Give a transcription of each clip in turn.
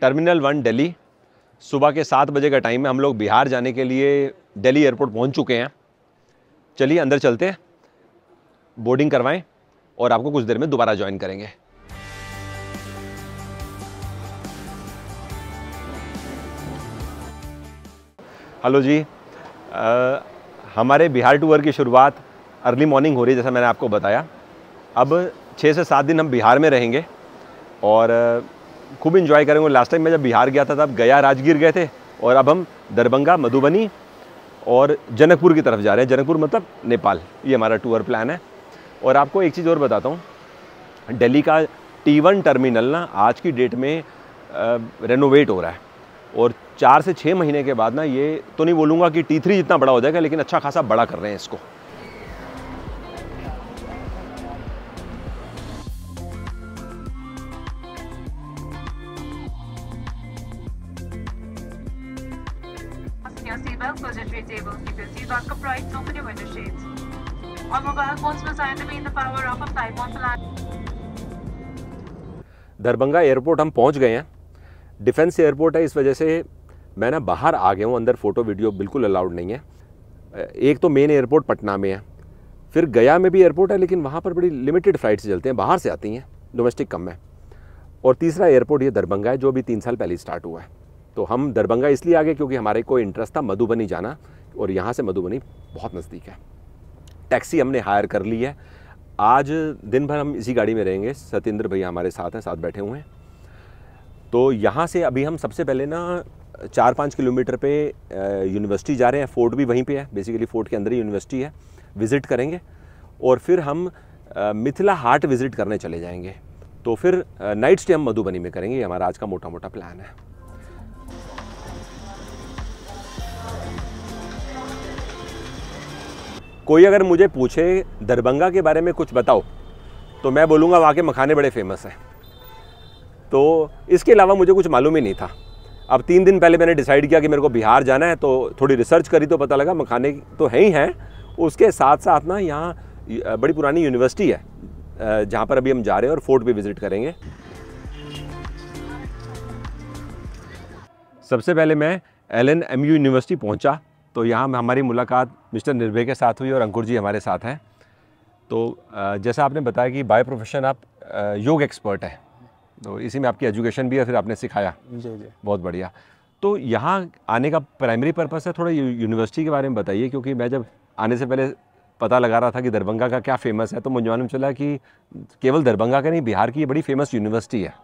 Terminal one Delhi सुबह के सात बजे का टाइम है हम लोग बिहार जाने के लिए दिल्ली एयरपोर्ट पहुंच चुके हैं चलिए अंदर चलते हैं बोर्डिंग करवाएं और आपको कुछ देर में दोबारा ज्वाइन करेंगे हेलो जी आ, हमारे बिहार टूर की शुरुआत अर्ली मॉर्निंग हो रही है जैसा मैंने आपको बताया अब छः से सात दिन हम बिहार में रहेंगे और खूब इन्जॉय करेंगे लास्ट टाइम मैं जब बिहार गया था तब गया राजगीर गए थे और अब हम दरभंगा मधुबनी और जनकपुर की तरफ जा रहे हैं जनकपुर मतलब नेपाल ये हमारा टूर प्लान है और आपको एक चीज़ और बताता हूँ दिल्ली का टी वन टर्मिनल ना आज की डेट में रेनोवेट हो रहा है और चार से छः महीने के बाद ना ये तो नहीं बोलूँगा कि टी थ्री जितना बड़ा हो जाएगा लेकिन अच्छा खासा बड़ा कर रहे हैं इसको दरभंगा एयरपोर्ट हम पहुंच गए हैं डिफेंस एयरपोर्ट है इस वजह से मैं ना बाहर आ गया हूँ अंदर फ़ोटो वीडियो बिल्कुल अलाउड नहीं है एक तो मेन एयरपोर्ट पटना में है फिर गया में भी एयरपोर्ट है लेकिन वहाँ पर बड़ी लिमिटेड फ्लाइट से चलते हैं बाहर से आती हैं डोमेस्टिक कम है और तीसरा एयरपोर्ट ये दरभंगा है जो अभी तीन साल पहले स्टार्ट हुआ है तो हम दरभंगा इसलिए आ गए क्योंकि हमारे को इंटरेस्ट था मधुबनी जाना और यहाँ से मधुबनी बहुत नज़दीक है टैक्सी हमने हायर कर ली है आज दिन भर हम इसी गाड़ी में रहेंगे सतेंद्र भैया हमारे साथ हैं साथ बैठे हुए हैं तो यहाँ से अभी हम सबसे पहले ना चार पाँच किलोमीटर पे यूनिवर्सिटी जा रहे हैं फोर्ट भी वहीं पे है बेसिकली फोर्ट के अंदर ही यूनिवर्सिटी है विज़िट करेंगे और फिर हम मिथिला हाट विज़िट करने चले जाएंगे तो फिर नाइट स्टे हम मधुबनी में करेंगे ये हमारा आज का मोटा मोटा प्लान है कोई अगर मुझे पूछे दरभंगा के बारे में कुछ बताओ तो मैं बोलूँगा वहाँ के मखाने बड़े फेमस हैं तो इसके अलावा मुझे कुछ मालूम ही नहीं था अब तीन दिन पहले मैंने डिसाइड किया कि मेरे को बिहार जाना है तो थोड़ी रिसर्च करी तो पता लगा मखाने तो है ही हैं उसके साथ साथ ना यहाँ बड़ी पुरानी यूनिवर्सिटी है जहाँ पर अभी हम जा रहे हैं और फोर्ट भी विज़िट करेंगे सबसे पहले मैं L N M U university पहुँचा तो यहाँ हमारी मुलाकात मिस्टर निर्भय के साथ हुई और अंकुर जी हमारे साथ हैं तो जैसा आपने बताया कि बाय प्रोफेशन आप योग एक्सपर्ट हैं तो इसी में आपकी एजुकेशन भी है फिर आपने सिखाया जी जी बहुत बढ़िया तो यहाँ आने का प्राइमरी पर्पस है थोड़ा यूनिवर्सिटी के बारे में बताइए क्योंकि मैं जब आने से पहले पता लगा रहा था कि दरभंगा का क्या फेमस है तो मुझे मालूम चला कि केवल दरभंगा का नहीं बिहार की ये बड़ी फेमस यूनिवर्सिटी है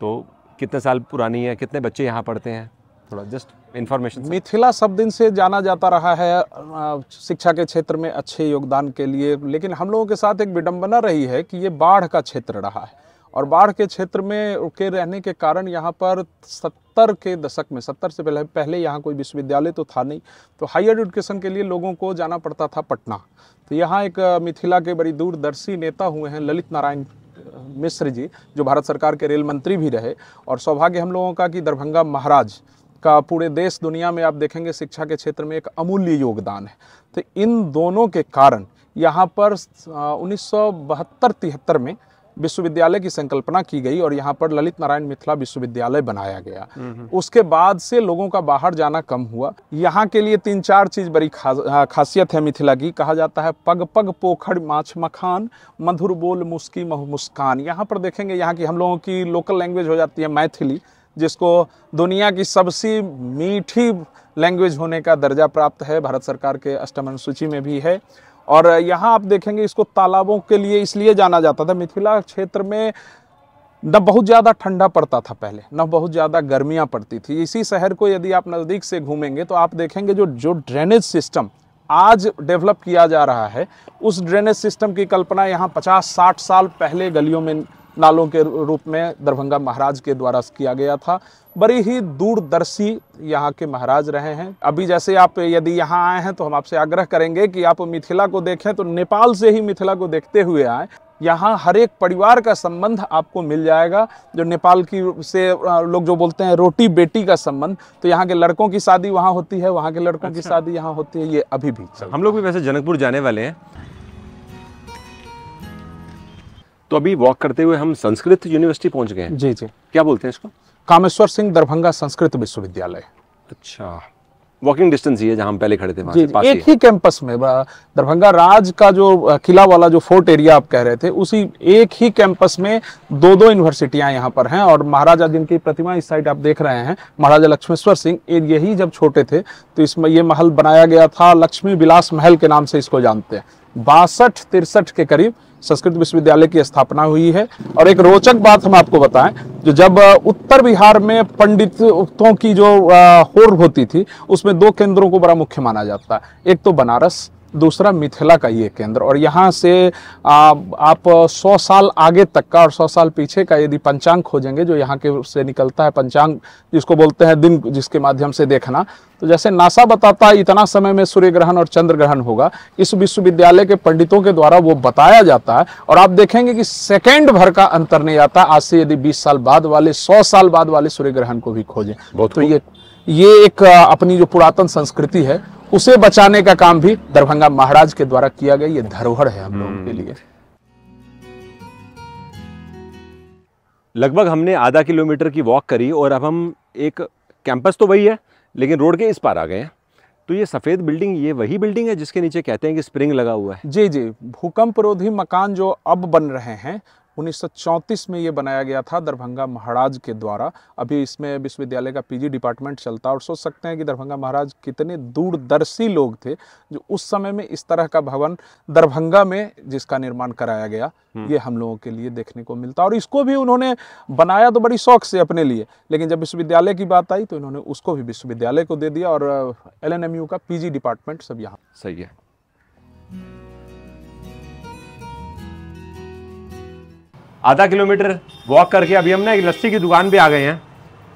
तो कितने साल पुरानी है कितने बच्चे यहाँ पढ़ते हैं थोड़ा जस्ट इन्फॉर्मेशन मिथिला सब दिन से जाना जाता रहा है शिक्षा के क्षेत्र में अच्छे योगदान के लिए लेकिन हम लोगों के साथ एक विडम्बना रही है कि ये बाढ़ का क्षेत्र रहा है और बाढ़ के क्षेत्र में के रहने के कारण यहाँ पर सत्तर के दशक में सत्तर से पहले पहले यहाँ कोई विश्वविद्यालय तो था नहीं तो हायर एजुकेशन के लिए लोगों को जाना पड़ता था पटना तो यहाँ एक मिथिला के बड़ी दूरदर्शी नेता हुए हैं ललित नारायण मिश्र जी जो भारत सरकार के रेल मंत्री भी रहे और सौभाग्य हम लोगों का कि दरभंगा महाराज का पूरे देश दुनिया में आप देखेंगे शिक्षा के क्षेत्र में एक अमूल्य योगदान है तो इन दोनों के कारण यहाँ पर उन्नीस सौ में विश्वविद्यालय की संकल्पना की गई और यहाँ पर ललित नारायण मिथिला विश्वविद्यालय बनाया गया उसके बाद से लोगों का बाहर जाना कम हुआ यहाँ के लिए तीन चार चीज बड़ी खासियत है मिथिला की कहा जाता है पग पग पोखर माछ मखान मधुर बोल मुस्की मह मुस्कान यहाँ पर देखेंगे यहाँ की हम लोगों की लोकल लैंग्वेज हो जाती है मैथिली जिसको दुनिया की सबसे मीठी लैंग्वेज होने का दर्जा प्राप्त है भारत सरकार के अष्टम अनुसूची में भी है और यहाँ आप देखेंगे इसको तालाबों के लिए इसलिए जाना जाता था मिथिला क्षेत्र में न बहुत ज़्यादा ठंडा पड़ता था पहले न बहुत ज़्यादा गर्मियाँ पड़ती थी इसी शहर को यदि आप नज़दीक से घूमेंगे तो आप देखेंगे जो जो ड्रेनेज सिस्टम आज डेवलप किया जा रहा है उस ड्रेनेज सिस्टम की कल्पना यहाँ 50-60 साल पहले गलियों में नालों के रूप में दरभंगा महाराज के द्वारा किया गया था बड़ी ही दूरदर्शी यहाँ के महाराज रहे हैं अभी जैसे आप यदि यहाँ आए हैं तो हम आपसे आग्रह करेंगे कि आप मिथिला को देखें तो नेपाल से ही मिथिला को देखते हुए आए यहाँ हर एक परिवार का संबंध आपको मिल जाएगा जो नेपाल की से लोग जो बोलते हैं रोटी बेटी का संबंध तो यहाँ के लड़कों की शादी वहाँ होती है वहाँ के लड़कों अच्छा। की शादी यहाँ होती है ये अभी भी हम लोग भी वैसे जनकपुर जाने वाले हैं तो अभी वॉक करते हुए हम संस्कृत यूनिवर्सिटी पहुंच गए हैं जी जी क्या बोलते हैं इसको कामेश्वर सिंह दरभंगा संस्कृत विश्वविद्यालय अच्छा वॉकिंग डिस्टेंस ही है जहां हम पहले खड़े थे जी, जी, पास एक ही कैंपस में दरभंगा राज का जो किला वाला जो फोर्ट एरिया आप कह रहे थे उसी एक ही कैंपस में दो दो यूनिवर्सिटियां यहां पर हैं और महाराजा जिनकी प्रतिमा इस साइड आप देख रहे हैं महाराजा लक्ष्मेश्वर सिंह यही जब छोटे थे तो इसमें ये महल बनाया गया था लक्ष्मी विलास महल के नाम से इसको जानते हैं बासठ तिरसठ के करीब संस्कृत विश्वविद्यालय की स्थापना हुई है और एक रोचक बात हम आपको बताएं जो जब उत्तर बिहार में पंडितों की जो होर होती थी उसमें दो केंद्रों को बड़ा मुख्य माना जाता है एक तो बनारस दूसरा मिथिला का ये केंद्र और यहाँ से आ, आप सौ साल आगे तक का और सौ साल पीछे का यदि पंचांग खोजेंगे जो यहाँ के से निकलता है पंचांग जिसको बोलते हैं दिन जिसके माध्यम से देखना तो जैसे नासा बताता है इतना समय में सूर्य ग्रहण और चंद्र ग्रहण होगा इस विश्वविद्यालय के पंडितों के द्वारा वो बताया जाता है और आप देखेंगे कि सेकेंड भर का अंतर नहीं आता आज से यदि बीस साल बाद वाले सौ साल बाद वाले सूर्य ग्रहण को भी खोजें तो ये ये एक अपनी जो पुरातन संस्कृति है उसे बचाने का काम भी दरभंगा महाराज के द्वारा किया गया ये धरोहर है हम लोगों के हम्म। लिए लगभग हमने आधा किलोमीटर की वॉक करी और अब हम एक कैंपस तो वही है लेकिन रोड के इस पार आ गए हैं तो ये सफ़ेद बिल्डिंग ये वही बिल्डिंग है जिसके नीचे कहते हैं कि स्प्रिंग लगा हुआ है जी जी भूकंप रोधी मकान जो अब बन रहे हैं 1934 में ये बनाया गया था दरभंगा महाराज के द्वारा अभी इसमें विश्वविद्यालय का पीजी डिपार्टमेंट चलता और सोच सकते हैं कि दरभंगा महाराज कितने दूरदर्शी लोग थे जो उस समय में इस तरह का भवन दरभंगा में जिसका निर्माण कराया गया हम्म। ये हम लोगों के लिए देखने को मिलता और इसको भी उन्होंने बनाया तो बड़ी शौक से अपने लिए लेकिन जब विश्वविद्यालय की बात आई तो इन्होंने उसको भी विश्वविद्यालय को दे दिया और एल का पी डिपार्टमेंट सब यहाँ सही है आधा किलोमीटर वॉक करके अभी हम ना एक लस्सी की दुकान पे आ गए हैं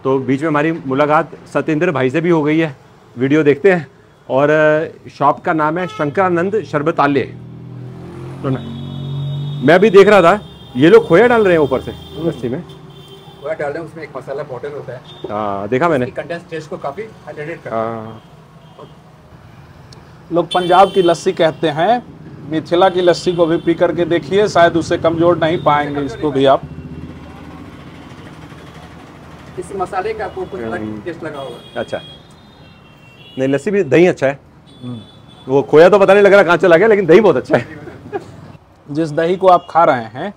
तो बीच में हमारी मुलाकात सत्येंद्र भाई से भी हो गई है वीडियो देखते हैं और शॉप का नाम है शंकरानंद शरबताले तो ना मैं अभी देख रहा था ये लोग खोया डाल रहे हैं ऊपर से लस्सी में खोया डाल रहे हैं उसमें एक मसाला पाउडर होता है हाँ देखा मैंने को काफ़ी हाइड्रेटेड लोग पंजाब की लस्सी कहते हैं मिथिला की लस्सी को भी पी करके देखिए शायद उसे कमजोर नहीं पाएंगे इसको भी आप इस मसाले का आपको कुछ अलग टेस्ट हम्म। लगा होगा अच्छा नहीं लस्सी भी दही अच्छा है वो खोया तो पता नहीं लग रहा कहाँ चला गया लेकिन दही बहुत अच्छा है जिस दही को आप खा रहे हैं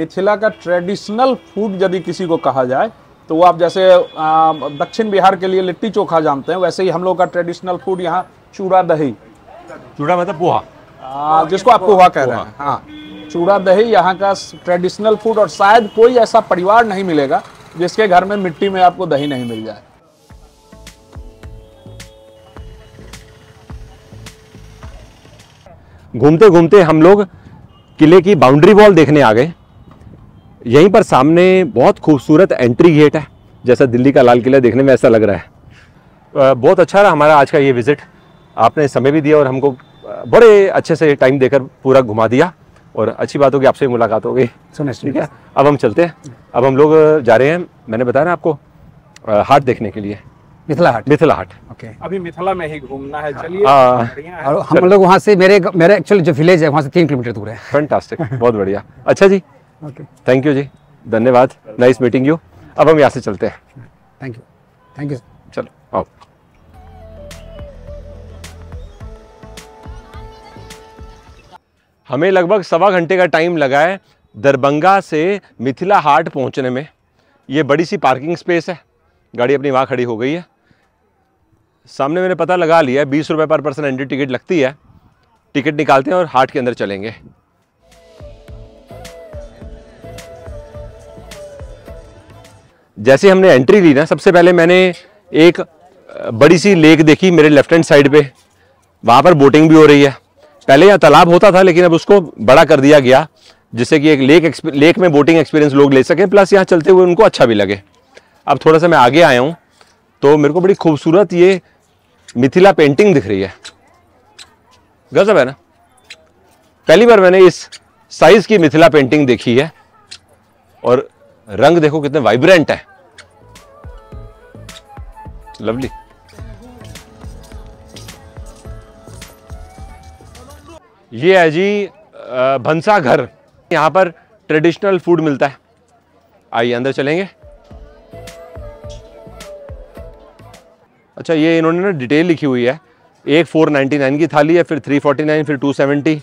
मिथिला का ट्रेडिशनल फूड यदि किसी को कहा जाए तो वो आप जैसे दक्षिण बिहार के लिए लिट्टी चोखा जानते हैं वैसे ही हम लोग का ट्रेडिशनल फूड यहाँ चूड़ा दही चूड़ा मतलब पोहा आ, हाँ, जिसको आप पोहा कह रहे हैं हाँ चूड़ा दही यहाँ का ट्रेडिशनल फूड और शायद कोई ऐसा परिवार नहीं मिलेगा जिसके घर में मिट्टी में आपको दही नहीं मिल जाए घूमते घूमते हम लोग किले की बाउंड्री वॉल देखने आ गए यहीं पर सामने बहुत खूबसूरत एंट्री गेट है जैसा दिल्ली का लाल किला देखने में ऐसा लग रहा है बहुत अच्छा रहा हमारा आज का ये विज़िट आपने समय भी दिया और हमको बड़े अच्छे से टाइम देकर पूरा घुमा दिया और अच्छी बात होगी आपसे मुलाकात हो गई सुनिश्चित ठीक है अब हम चलते हैं अब हम लोग जा रहे हैं मैंने बताया ना आपको हाट देखने के लिए मिथिला हाट मिथिला हाट ओके अभी मिथिला में ही घूमना है हाँ। चलिए और हम लोग वहाँ से मेरे मेरे एक्चुअल जो विलेज है वहाँ से तीन किलोमीटर दूर है फैंटास्टिक बहुत बढ़िया अच्छा जी ओके थैंक यू जी धन्यवाद नाइस मीटिंग यू अब हम यहाँ से चलते हैं थैंक यू थैंक यू चलो हमें लगभग सवा घंटे का टाइम लगा है दरभंगा से मिथिला हाट पहुंचने में ये बड़ी सी पार्किंग स्पेस है गाड़ी अपनी वहाँ खड़ी हो गई है सामने मैंने पता लगा लिया है बीस रुपये पर पर्सन एंट्री टिकट लगती है टिकट निकालते हैं और हाट के अंदर चलेंगे जैसे हमने एंट्री ली ना सबसे पहले मैंने एक बड़ी सी लेक देखी मेरे लेफ्ट हैंड साइड पे वहाँ पर बोटिंग भी हो रही है पहले यहाँ तालाब होता था लेकिन अब उसको बड़ा कर दिया गया जिससे कि एक लेक लेक में बोटिंग एक्सपीरियंस लोग ले सकें प्लस यहाँ चलते हुए उनको अच्छा भी लगे अब थोड़ा सा मैं आगे आया हूँ तो मेरे को बड़ी खूबसूरत ये मिथिला पेंटिंग दिख रही है गजब है ना पहली बार मैंने इस साइज़ की मिथिला पेंटिंग देखी है और रंग देखो कितने वाइब्रेंट है लवली ये है जी भंसा घर यहाँ पर ट्रेडिशनल फूड मिलता है आइए अंदर चलेंगे अच्छा ये इन्होंने ना डिटेल लिखी हुई है एक फोर नाइन्टी नाइन की थाली है फिर थ्री फोर्टी नाइन फिर टू सेवेंटी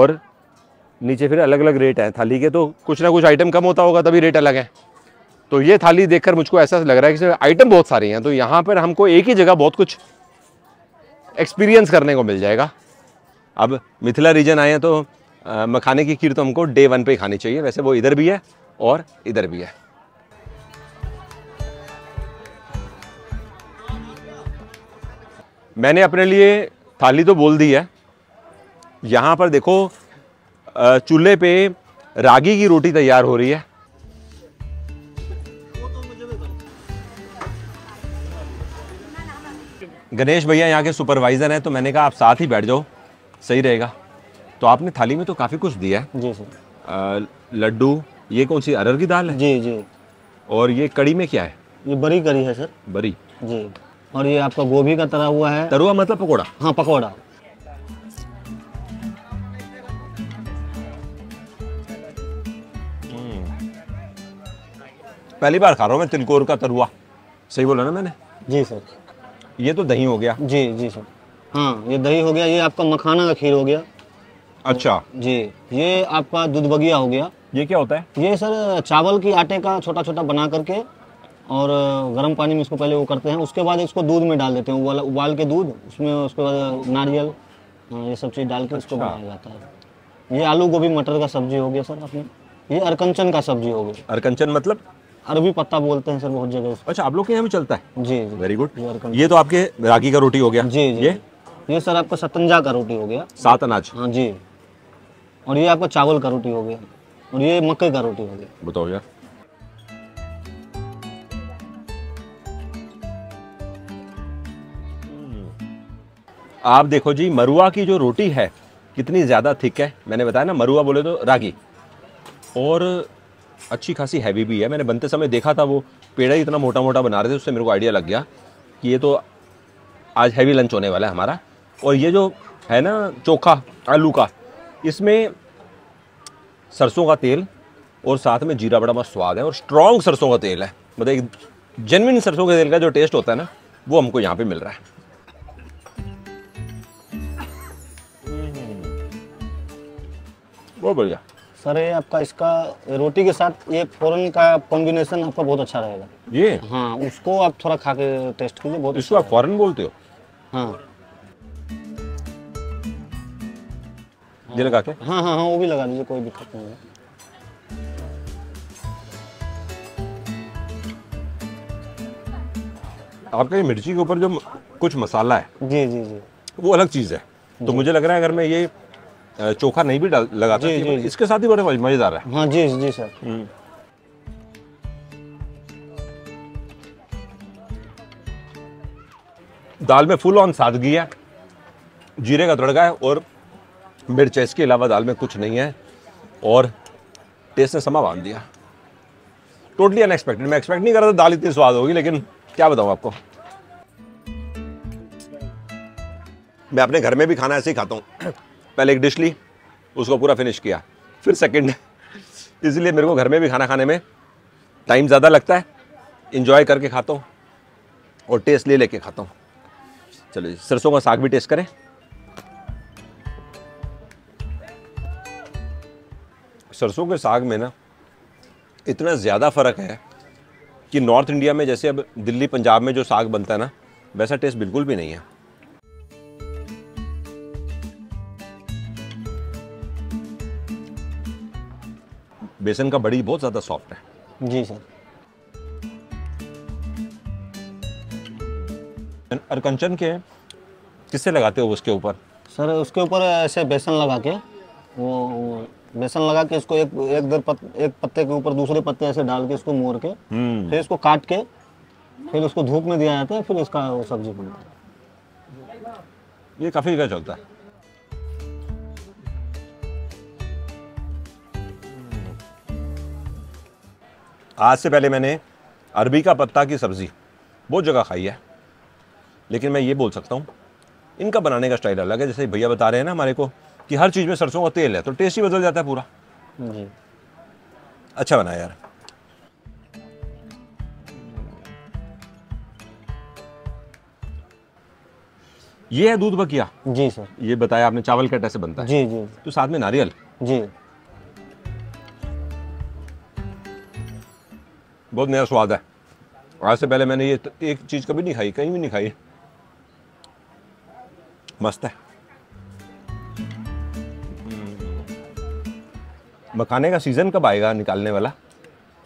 और नीचे फिर अलग अलग रेट हैं थाली के तो कुछ ना कुछ आइटम कम होता होगा तभी रेट अलग है तो ये थाली देखकर मुझको ऐसा लग रहा है कि आइटम बहुत सारे हैं तो यहाँ पर हमको एक ही जगह बहुत कुछ एक्सपीरियंस करने को मिल जाएगा अब मिथिला रीजन आए हैं तो आ, मखाने की खीर तो हमको डे वन पे खानी चाहिए वैसे वो इधर भी है और इधर भी है मैंने अपने लिए थाली तो बोल दी है यहाँ पर देखो चूल्हे पे रागी की रोटी तैयार हो रही है गणेश भैया यहाँ के सुपरवाइज़र हैं तो मैंने कहा आप साथ ही बैठ जाओ सही रहेगा तो आपने थाली में तो काफ़ी कुछ दिया है जी सर लड्डू ये कौन सी अरहर की दाल है जी जी और ये कड़ी में क्या है ये बरी कड़ी है सर बरी जी और ये आपका गोभी का तरा हुआ है तरुआ मतलब पकोड़ा हाँ पकोड़ा हम्म। पहली बार खा रहा हूँ मैं तिलकोर का तरुआ सही बोला ना मैंने जी सर ये तो दही हो गया जी जी सर हाँ ये दही हो गया ये आपका मखाना का खीर हो गया अच्छा जी ये आपका दूध बगिया हो गया ये क्या होता है ये सर चावल की आटे का छोटा छोटा बना करके और गर्म पानी में इसको पहले वो करते हैं उसके बाद इसको दूध में डाल देते हैं उबाल उबाल के दूध उसमें उसके बाद नारियल ये सब चीज़ डाल के उसको अच्छा। बनाया जाता है ये आलू गोभी मटर का सब्जी हो गया सर आपने ये अरकंचन का सब्जी हो गया अरकंचन मतलब अरबी पत्ता बोलते हैं सर बहुत जगह अच्छा आप लोग के यहाँ भी चलता है जी वेरी गुड ये तो आपके रागी का रोटी हो गया जी, जी ये ये सर आपका सतंजा का रोटी हो गया सात अनाज हाँ जी और ये आपका चावल का रोटी हो गया और ये मक्के का रोटी हो गया बताओ यार हम्म। आप देखो जी मरुआ की जो रोटी है कितनी ज़्यादा थिक है मैंने बताया ना मरुआ बोले तो रागी और अच्छी खासी हैवी भी है मैंने बनते समय देखा था वो पेड़ा इतना मोटा मोटा बना रहे थे उससे मेरे को आइडिया लग गया कि ये तो आज हैवी लंच होने वाला है हमारा और ये जो है ना चोखा आलू का इसमें सरसों का तेल और साथ में जीरा बड़ा मस्त स्वाद है और स्ट्रॉन्ग सरसों का तेल है मतलब एक जेनविन सरसों के तेल का जो टेस्ट होता है ना वो हमको यहाँ पे मिल रहा है बहुत बढ़िया सर ये आपका इसका रोटी के साथ ये फोरन का कॉम्बिनेशन आपका बहुत अच्छा रहेगा ये हाँ उसको आप थोड़ा खा के टेस्ट कीजिए बहुत इसको अच्छा आप फॉरन बोलते हो हाँ ये लगा के हाँ हाँ हाँ वो भी लगा दीजिए कोई दिक्कत नहीं है आपके ये मिर्ची के ऊपर जो कुछ मसाला है जी जी जी वो अलग चीज़ है तो मुझे लग रहा है अगर मैं ये चोखा नहीं भी डाल लगाता जी, जी, इसके साथ ही बड़े मज़ेदार है हाँ जी जी सर हम्म। दाल में फुल ऑन सादगी है जीरे का तड़का है और मिर्च है इसके अलावा दाल में कुछ नहीं है और टेस्ट ने समा बांध दिया टोटली अनएक्सपेक्टेड मैं एक्सपेक्ट नहीं कर रहा था दाल इतनी स्वाद होगी लेकिन क्या बताऊँ आपको मैं अपने घर में भी खाना ऐसे ही खाता हूँ पहले एक डिश ली उसको पूरा फिनिश किया फिर सेकेंड इसलिए मेरे को घर में भी खाना खाने में टाइम ज़्यादा लगता है इन्जॉय करके खाता हूँ और टेस्ट ले लेके खाता हूँ चलो सरसों का साग भी टेस्ट करें सरसों के साग में ना इतना ज़्यादा फ़र्क है कि नॉर्थ इंडिया में जैसे अब दिल्ली पंजाब में जो साग बनता है ना वैसा टेस्ट बिल्कुल भी नहीं है बेसन का बड़ी बहुत ज़्यादा सॉफ्ट है जी सर अरकंचन के किससे लगाते हो उसके ऊपर सर उसके ऊपर ऐसे बेसन लगा के वो बेसन लगा के इसको एक एक दर पत, एक पत्ते के ऊपर दूसरे पत्ते ऐसे डाल के इसको मोर के हम्म। फिर इसको काट के फिर उसको धूप में दिया जाता है फिर इसका वो सब्जी बनता है ये काफ़ी जगह चलता है आज से पहले मैंने अरबी का पत्ता की सब्ज़ी बहुत जगह खाई है लेकिन मैं ये बोल सकता हूँ इनका बनाने का स्टाइल अलग है जैसे भैया बता रहे हैं ना हमारे को कि हर चीज़ में सरसों का तेल है तो टेस्ट ही बदल जाता है पूरा जी अच्छा बना यार ये है दूध बकिया जी सर ये बताया आपने चावल का कैसे बनता है जी जी तो साथ में नारियल जी बहुत नया स्वाद है आज से पहले मैंने ये एक चीज़ कभी नहीं खाई कहीं भी नहीं खाई मस्त है मखाने का सीज़न कब आएगा निकालने वाला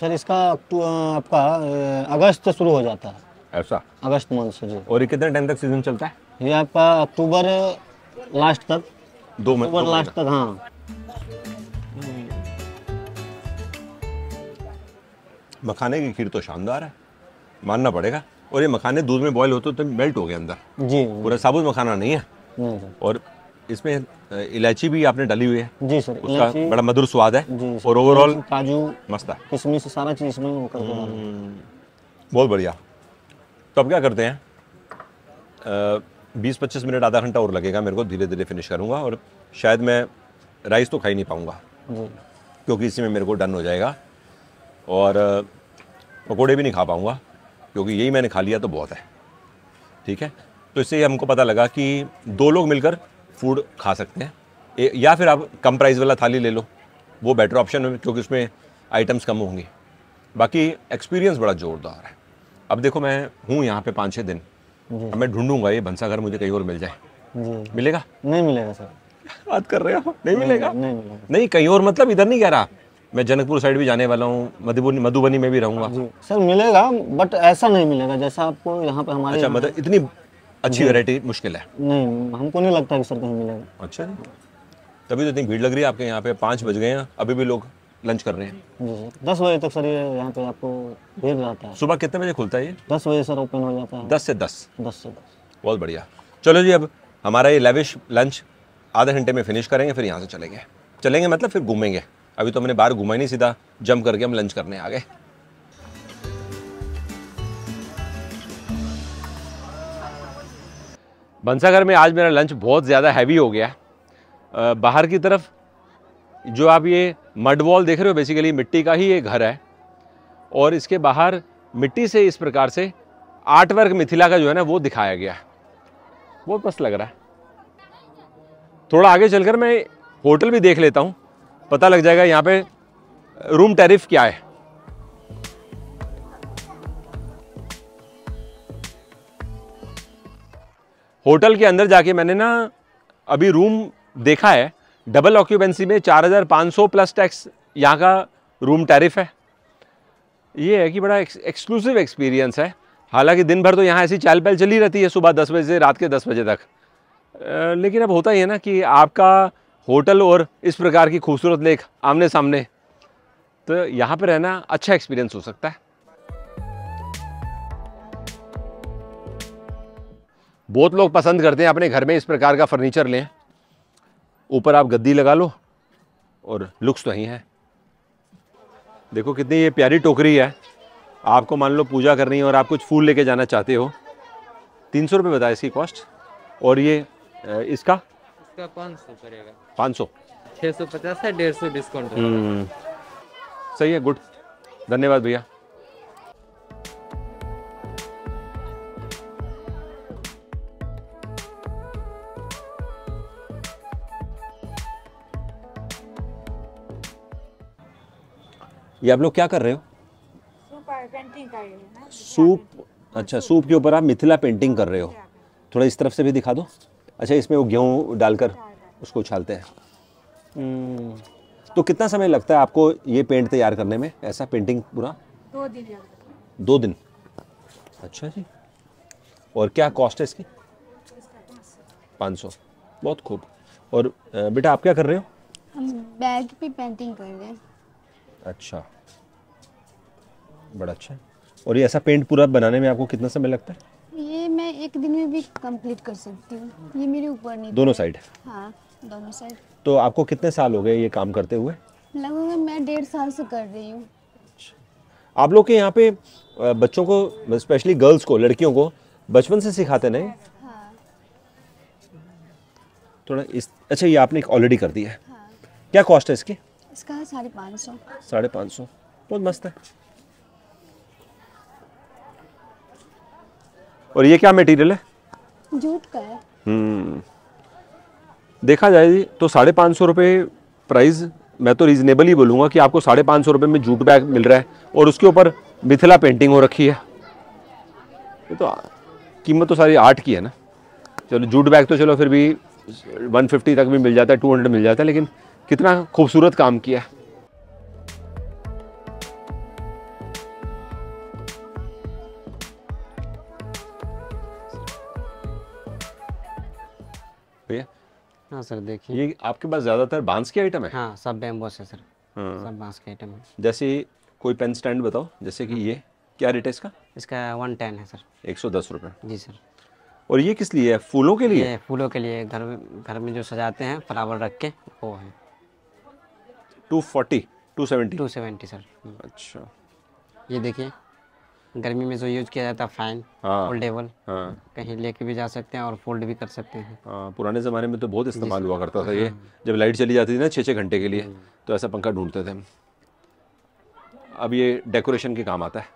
सर इसका आपका अगस्त से शुरू हो जाता है ऐसा अगस्त मंथ से जी और कितने टाइम तक सीज़न चलता है ये आपका अक्टूबर लास्ट तक दो महीने अक्टूबर लास्ट तक हाँ मखाने की खीर तो शानदार है मानना पड़ेगा और ये मखाने दूध में बॉयल होते तो मेल्ट हो गया अंदर जी पूरा साबुत मखाना नहीं है नहीं। और इसमें इलायची भी आपने डाली हुई है जी सर उसका बड़ा मधुर स्वाद है जी और ओवरऑल काजू मस्त है से सारा चीज़ इसमें वो हम्म, बहुत बढ़िया तो अब क्या करते हैं बीस पच्चीस मिनट आधा घंटा और लगेगा मेरे को धीरे धीरे फिनिश करूँगा और शायद मैं राइस तो खा ही नहीं पाऊँगा क्योंकि इसी में मेरे को डन हो जाएगा और पकौड़े भी नहीं खा पाऊँगा क्योंकि यही मैंने खा लिया तो बहुत है ठीक है तो इससे हमको पता लगा कि दो लोग मिलकर फूड खा सकते हैं या फिर आप कम प्राइस वाला थाली ले लो वो बेटर ऑप्शन है क्योंकि उसमें आइटम्स कम होंगे बाकी एक्सपीरियंस बड़ा ज़ोरदार है अब देखो मैं हूँ यहाँ पे पाँच छः दिन मैं ढूंढूंगा ये भंसाघर मुझे कहीं और मिल जाए मिलेगा नहीं मिलेगा सर बात कर रहे हो नहीं मिलेगा नहीं मिलेगा नहीं कहीं और मतलब इधर नहीं कह रहा मैं जनकपुर साइड भी जाने वाला हूँ मधुबनी मधुबनी में भी रहूंगा सर मिलेगा बट ऐसा नहीं मिलेगा जैसा आपको यहाँ पे हमारे अच्छा मतलब इतनी अच्छी वैरायटी मुश्किल है नहीं हमको नहीं लगता कि सर कहीं मिलेगा अच्छा तभी तो इतनी भीड़ लग रही है आपके यहाँ पे पाँच बज गए हैं अभी भी लोग लंच कर रहे हैं जी दस बजे तक सर ये यहाँ पे आपको भीड़ रहता है सुबह कितने बजे खुलता है ये दस बजे सर ओपन हो जाता है दस से दस दस से दस बहुत बढ़िया चलो जी अब हमारा ये लविश लंच आधे घंटे में फिनिश करेंगे फिर यहाँ से चलेंगे चलेंगे मतलब फिर घूमेंगे अभी तो हमने बाहर घुमा ही नहीं सीधा जम करके हम लंच करने आ गए बंसागर में आज मेरा लंच बहुत ज़्यादा हैवी हो गया आ, बाहर की तरफ जो आप ये मड वॉल देख रहे हो बेसिकली मिट्टी का ही ये घर है और इसके बाहर मिट्टी से इस प्रकार से आर्ट वर्क मिथिला का जो है ना वो दिखाया गया है बहुत मस्त लग रहा है थोड़ा आगे चलकर मैं होटल भी देख लेता हूँ पता लग जाएगा यहाँ पे रूम टैरिफ क्या है होटल के अंदर जाके मैंने ना अभी रूम देखा है डबल ऑक्यूपेंसी में 4,500 प्लस टैक्स यहाँ का रूम टैरिफ है ये है कि बड़ा एक्सक्लूसिव एक्सपीरियंस है हालांकि दिन भर तो यहाँ ऐसी चहल पहल चली रहती है सुबह दस बजे से रात के दस बजे तक लेकिन अब होता ही है ना कि आपका होटल और इस प्रकार की खूबसूरत लेक आमने सामने तो यहाँ पर रहना अच्छा एक्सपीरियंस हो सकता है बहुत लोग पसंद करते हैं अपने घर में इस प्रकार का फर्नीचर लें ऊपर आप गद्दी लगा लो और लुक्स तो ही है देखो कितनी ये प्यारी टोकरी है आपको मान लो पूजा करनी है और आप कुछ फूल लेके जाना चाहते हो तीन सौ रुपये बताए इसकी कॉस्ट और ये इसका इसका पाँच सौ पड़ेगा पाँच सौ छः सौ पचास है डेढ़ सौ डिस्काउंट हम्म। सही है गुड धन्यवाद भैया ये आप लोग क्या कर रहे हो सूप अच्छा सूप के ऊपर आप मिथिला पेंटिंग कर रहे हो थोड़ा इस तरफ से भी दिखा दो अच्छा इसमें वो गेहूँ डालकर उसको उछालते हैं हम्म। तो कितना समय लगता है आपको ये पेंट तैयार करने में ऐसा पेंटिंग पूरा दो दिन दो दिन अच्छा जी और क्या कॉस्ट है इसकी पाँच सौ बहुत खूब और बेटा आप क्या कर रहे हो हम बैग पे पेंटिंग कर रहे हैं अच्छा बड़ा अच्छा और ये ऐसा पेंट पूरा बनाने में आपको कितना समय लगता है ये मैं एक दिन में भी कंप्लीट कर सकती हूँ ये मेरे ऊपर नहीं दोनों साइड हाँ दोनों साइड तो आपको कितने साल हो गए ये काम करते हुए लगभग मैं डेढ़ साल से कर रही हूँ अच्छा। आप लोग के यहाँ पे बच्चों को स्पेशली गर्ल्स को लड़कियों को बचपन से सिखाते नहीं हाँ। थोड़ा इस अच्छा ये आपने ऑलरेडी कर दिया है हाँ। क्या कॉस्ट है इसकी इसका साढ़े पाँच सौ साढ़े पाँच सौ बहुत मस्त है और ये क्या मटेरियल है जूट का है हम्म। देखा जाए तो साढ़े पाँच सौ रुपये प्राइस मैं तो रीजनेबल ही बोलूँगा कि आपको साढ़े पाँच सौ रुपये में जूट बैग मिल रहा है और उसके ऊपर मिथिला पेंटिंग हो रखी है ये तो कीमत तो सारी आर्ट की है ना चलो जूट बैग तो चलो फिर भी 150 तक भी मिल जाता है 200 मिल जाता है लेकिन कितना खूबसूरत काम किया है भैया हाँ सर देखिए ये आपके पास ज़्यादातर बांस के आइटम है हाँ सब बेम्बो से सर हाँ। सब बांस के आइटम है जैसे कोई पेन स्टैंड बताओ जैसे कि हाँ। ये क्या रेट है इसका इसका वन टेन है सर एक सौ दस रुपये जी सर और ये किस लिए है फूलों के लिए ये फूलों के लिए घर घर में जो सजाते हैं फ्लावर रख के वो है two forty two seventy two seventy sir अच्छा ये देखिए गर्मी में जो यूज किया जाता है फैन हाँ। फोल्डेबल हाँ। कहीं लेके भी जा सकते हैं और फोल्ड भी कर सकते हैं हाँ, पुराने ज़माने में तो बहुत इस्तेमाल हुआ करता था ये जब लाइट चली जाती थी ना छः छः घंटे के लिए हम्म। तो ऐसा पंखा ढूंढते थे अब ये डेकोरेशन के काम आता है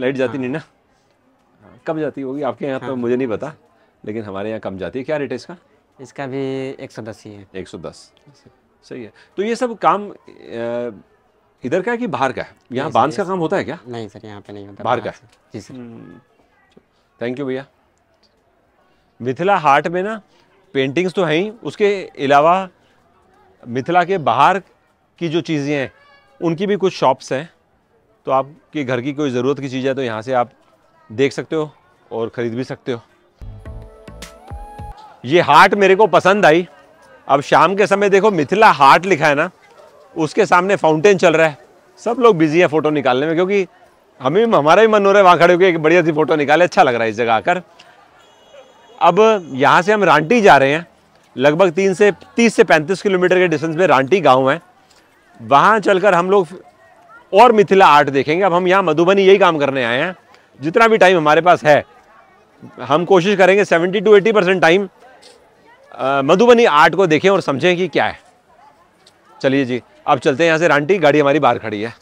लाइट जाती नहीं ना कब जाती होगी आपके यहाँ तो मुझे नहीं पता लेकिन हमारे यहाँ कम जाती है क्या रेट है इसका इसका भी एक सौ दस ही है एक सौ दस सही है तो ये सब काम इधर का है कि बाहर का है यहाँ बांस का काम होता है क्या नहीं सर यहाँ पे नहीं होता बाहर का है जी सर थैंक हम्म। यू भैया मिथिला हाट में ना पेंटिंग्स तो है ही उसके अलावा मिथिला के बाहर की जो चीज़ें हैं उनकी भी कुछ शॉप्स हैं तो आपके घर की कोई ज़रूरत की चीज़ है तो यहाँ से आप देख सकते हो और ख़रीद भी सकते हो ये हाट मेरे को पसंद आई अब शाम के समय देखो मिथिला हाट लिखा है ना उसके सामने फाउंटेन चल रहा है सब लोग बिजी है फ़ोटो निकालने में क्योंकि हमें हमारा भी मन हो रहा है वहाँ खड़े होकर एक बढ़िया सी फ़ोटो निकाले अच्छा लग रहा है इस जगह आकर अब यहाँ से हम रांटी जा रहे हैं लगभग तीन से तीस से पैंतीस किलोमीटर के डिस्टेंस में रांटी गाँव है वहाँ चलकर हम लोग और मिथिला आर्ट देखेंगे अब हम यहाँ मधुबनी यही काम करने आए हैं जितना भी टाइम हमारे पास है हम कोशिश करेंगे seventy two eighty percent time Madhubani art को देखें और समझें कि क्या है चलिए जी अब चलते हैं यहाँ से रांटी गाड़ी हमारी बाहर खड़ी है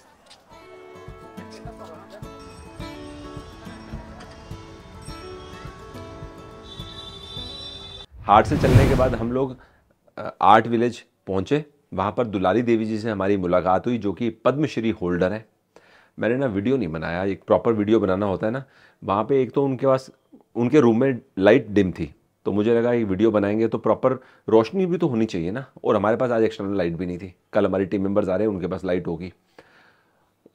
हाट से चलने के बाद हम लोग आर्ट विलेज पहुंचे वहां पर दुलारी देवी जी से हमारी मुलाकात हुई जो कि पद्मश्री होल्डर है मैंने ना वीडियो नहीं बनाया एक प्रॉपर वीडियो बनाना होता है ना वहां पे एक तो उनके पास उनके रूम में लाइट डिम थी तो मुझे लगा ये वीडियो बनाएंगे तो प्रॉपर रोशनी भी तो होनी चाहिए ना और हमारे पास आज एक्सटर्नल लाइट भी नहीं थी कल हमारी टीम मेम्बर्स आ रहे हैं उनके पास लाइट होगी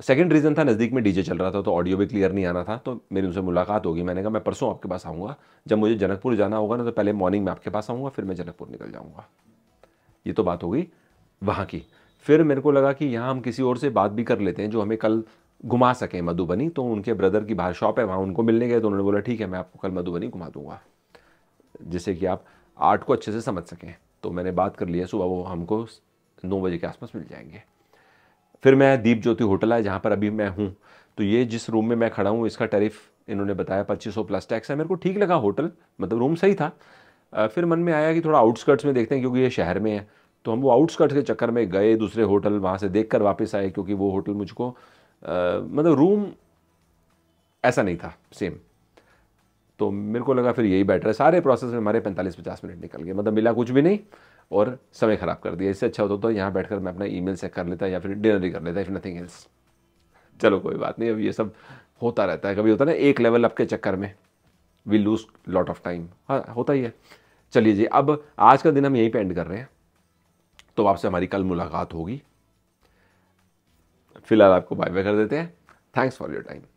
सेकेंड रीज़न था नज़दीक में डीजे चल रहा था तो ऑडियो भी क्लियर नहीं आना था तो मेरी उनसे मुलाकात होगी मैंने कहा मैं परसों आपके पास आऊँगा जब मुझे जनकपुर जाना होगा ना तो पहले मॉर्निंग में आपके पास आऊँगा फिर मैं जनकपुर निकल जाऊँगा ये तो बात होगी वहाँ की फिर मेरे को लगा कि यहाँ हम किसी और से बात भी कर लेते हैं जो हमें कल घुमा सकें मधुबनी तो उनके ब्रदर की बाहर शॉप है वहाँ उनको मिलने गए तो उन्होंने बोला ठीक है मैं आपको कल मधुबनी घुमा दूँगा जिससे कि आप आर्ट को अच्छे से समझ सकें तो मैंने बात कर लिया सुबह वो हमको नौ बजे के आसपास मिल जाएंगे फिर मैं दीप ज्योति होटल है जहाँ पर अभी मैं हूँ तो ये जिस रूम में मैं खड़ा हूँ इसका टैरिफ इन्होंने बताया पच्चीस सौ प्लस टैक्स है मेरे को ठीक लगा होटल मतलब रूम सही था फिर मन में आया कि थोड़ा आउटस्कर्ट्स में देखते हैं क्योंकि ये शहर में है तो हम वो आउटस्कर्ट्स के चक्कर में गए दूसरे होटल वहाँ से देख कर वापस आए क्योंकि वो होटल मुझको मतलब रूम ऐसा नहीं था सेम तो मेरे को लगा फिर यही बेटर है सारे प्रोसेस में हमारे पैंतालीस पचास मिनट निकल गए मतलब मिला कुछ भी नहीं और समय ख़राब कर दिया इससे अच्छा होता तो यहाँ बैठकर मैं अपना ईमेल चेक कर लेता या फिर डिनर ही कर लेता इफ़ नथिंग एल्स चलो कोई बात नहीं अब ये सब होता रहता है कभी होता है ना एक लेवल अप के चक्कर में we lose lot of time हाँ होता ही है चलिए जी अब आज का दिन हम यहीं पे एंड कर रहे हैं तो आपसे हमारी कल मुलाकात होगी फिलहाल आपको बाय बाय कर देते हैं थैंक्स फॉर योर टाइम